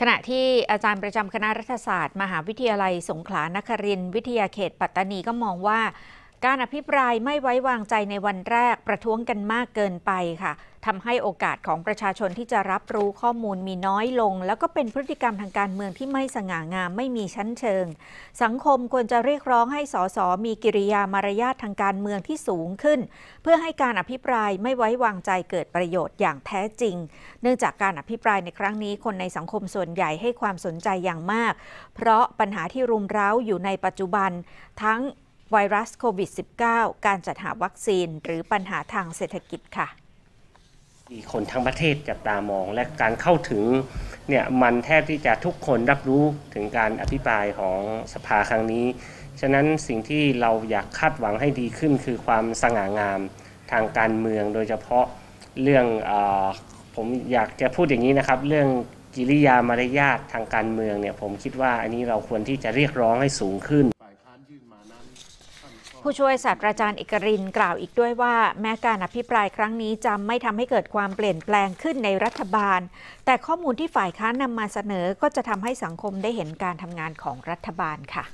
ขณะที่อาจารย์ประจำคณะรัฐศาสตร์ มหาวิทยาลัยสงขลานครินทร์วิทยาเขตปัตตานีก็มองว่าการอภิปรายไม่ไว้วางใจในวันแรก ประท้วงกันมากเกินไปค่ะทำให้โอกาสของประชาชนที่จะรับรู้ข้อมูลมีน้อยลง แล้วก็เป็นพฤติกรรมทางการเมืองที่ไม่สง่างามไม่มีชั้นเชิง สังคมควรจะเรียกร้องให้สสมีกิริยามารยาททางการเมืองที่สูงขึ้น เพื่อให้การอภิปรายไม่ไว้วางใจเกิดประโยชน์อย่างแท้จริง เนื่องจากการอภิปรายในครั้งนี้คนในสังคมส่วนใหญ่ให้ความสนใจอย่างมากเพราะปัญหาที่รุมเร้าอยู่ในปัจจุบันทั้งไวรัสโควิด -19 การจัดหาวัคซีนหรือปัญหาทางเศรษฐกิจค่ะ มีคนทั้งประเทศจับตามอง และการเข้าถึงเนี่ยมันแทบที่จะทุกคนรับรู้ถึงการอภิปรายของสภาครั้งนี้ ฉะนั้นสิ่งที่เราอยากคาดหวังให้ดีขึ้น คือความสง่างามทางการเมือง โดยเฉพาะเรื่องอผมอยากจะพูดอย่างนี้นะครับ เรื่องกิริยามารยาททางการเมืองเนี่ยผมคิดว่าอันนี้เราควรที่จะเรียกร้องให้สูงขึ้นผู้ช่วยศาสตราจารย์เอกรินกล่าวอีกด้วยว่า แม้การอภิปรายครั้งนี้จะไม่ทำให้เกิดความเปลี่ยนแปลงขึ้นในรัฐบาล แต่ข้อมูลที่ฝ่ายค้านนามาเสนอก็จะทำให้สังคมได้เห็นการทำงานของรัฐบาลค่ะ